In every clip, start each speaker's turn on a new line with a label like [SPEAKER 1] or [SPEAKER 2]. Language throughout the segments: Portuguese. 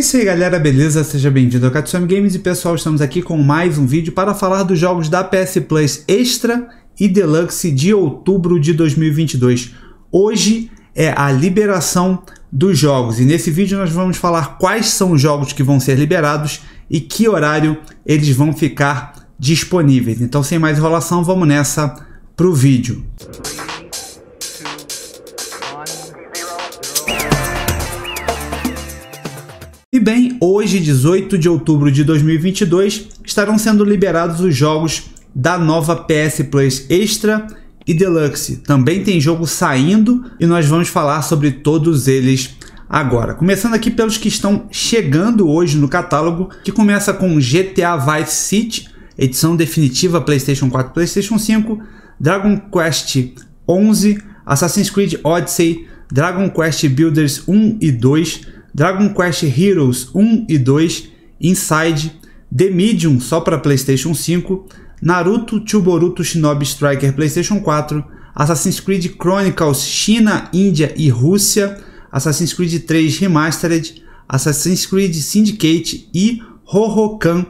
[SPEAKER 1] É isso aí galera, beleza? Seja bem-vindo ao Katsumi Games e pessoal, estamos aqui com mais um vídeo para falar dos jogos da PS Plus Extra e Deluxe de outubro de 2022. Hoje é a liberação dos jogos e nesse vídeo nós vamos falar quais são os jogos que vão ser liberados e que horário eles vão ficar disponíveis. Então sem mais enrolação, vamos nessa pro vídeo. Música E bem, hoje, 18 de outubro de 2022, estarão sendo liberados os jogos da nova PS Plus Extra e Deluxe. Também tem jogo saindo e nós vamos falar sobre todos eles agora. Começando aqui pelos que estão chegando hoje no catálogo, que começa com GTA Vice City, edição definitiva PlayStation 4, PlayStation 5, Dragon Quest 11, Assassin's Creed Odyssey, Dragon Quest Builders 1 e 2, Dragon Quest Heroes 1 e 2, Inside, The Medium só para PlayStation 5, Naruto Chuboruto Shinobi Striker PlayStation 4, Assassin's Creed Chronicles China, Índia e Rússia, Assassin's Creed 3 Remastered, Assassin's Creed Syndicate e Horokan,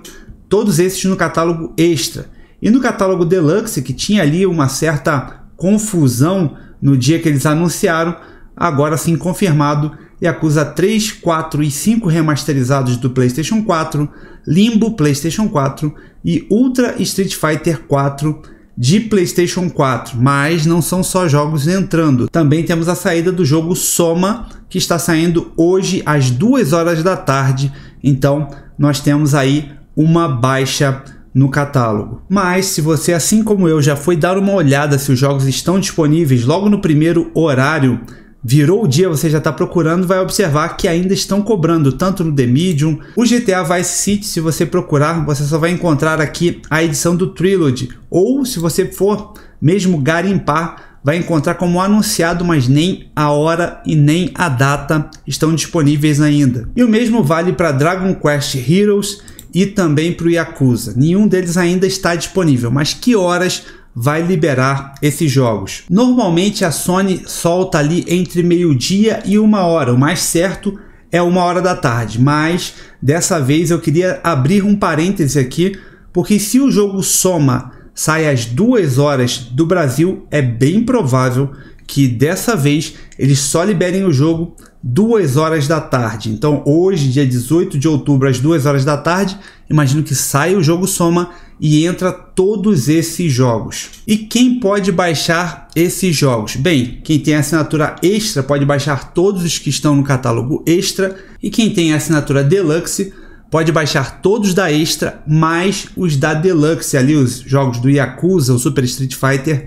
[SPEAKER 1] todos esses no catálogo extra. E no catálogo Deluxe, que tinha ali uma certa confusão no dia que eles anunciaram, agora sim confirmado e acusa 3, 4 e 5 remasterizados do PlayStation 4, Limbo PlayStation 4 e Ultra Street Fighter 4 de PlayStation 4, mas não são só jogos entrando. Também temos a saída do jogo Soma, que está saindo hoje às 2 horas da tarde. Então, nós temos aí uma baixa no catálogo. Mas se você, assim como eu, já foi dar uma olhada se os jogos estão disponíveis logo no primeiro horário Virou o dia, você já está procurando, vai observar que ainda estão cobrando, tanto no The Medium. O GTA Vice City, se você procurar, você só vai encontrar aqui a edição do Trilogy. Ou se você for mesmo garimpar, vai encontrar como anunciado, mas nem a hora e nem a data estão disponíveis ainda. E o mesmo vale para Dragon Quest Heroes e também para o Yakuza. Nenhum deles ainda está disponível, mas que horas vai liberar esses jogos. Normalmente a Sony solta ali entre meio-dia e uma hora, o mais certo é uma hora da tarde, mas dessa vez eu queria abrir um parêntese aqui, porque se o jogo soma sai às duas horas do Brasil, é bem provável que dessa vez eles só liberem o jogo duas horas da tarde. Então, hoje, dia 18 de outubro, às duas horas da tarde, imagino que saia o jogo Soma e entra todos esses jogos. E quem pode baixar esses jogos? Bem, quem tem assinatura extra pode baixar todos os que estão no catálogo extra e quem tem assinatura deluxe pode baixar todos da extra mais os da deluxe ali os jogos do Yakuza, o Super Street Fighter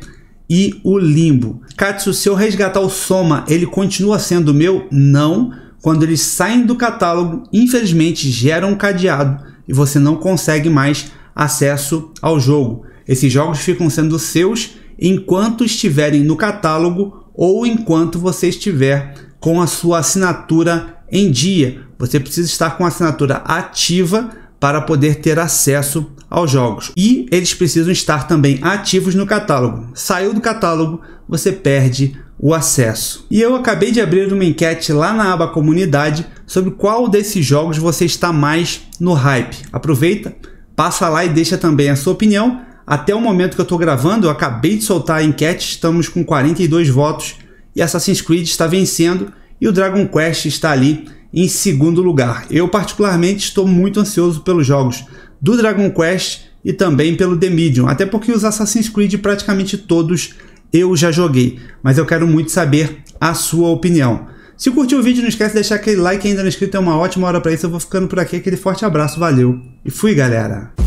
[SPEAKER 1] e o Limbo. Katsu, se eu resgatar o Soma, ele continua sendo meu? Não. Quando eles saem do catálogo, infelizmente gera um cadeado e você não consegue mais acesso ao jogo. Esses jogos ficam sendo seus enquanto estiverem no catálogo ou enquanto você estiver com a sua assinatura em dia. Você precisa estar com a assinatura ativa para poder ter acesso aos jogos. E eles precisam estar também ativos no catálogo. Saiu do catálogo, você perde o acesso. E eu acabei de abrir uma enquete lá na aba comunidade sobre qual desses jogos você está mais no hype. Aproveita Passa lá e deixa também a sua opinião. Até o momento que eu estou gravando, eu acabei de soltar a enquete, estamos com 42 votos e Assassin's Creed está vencendo e o Dragon Quest está ali em segundo lugar. Eu, particularmente, estou muito ansioso pelos jogos do Dragon Quest e também pelo The Medium, até porque os Assassin's Creed praticamente todos eu já joguei, mas eu quero muito saber a sua opinião. Se curtiu o vídeo, não esquece de deixar aquele like ainda não inscrito, é uma ótima hora para isso. Eu vou ficando por aqui, aquele forte abraço, valeu e fui, galera!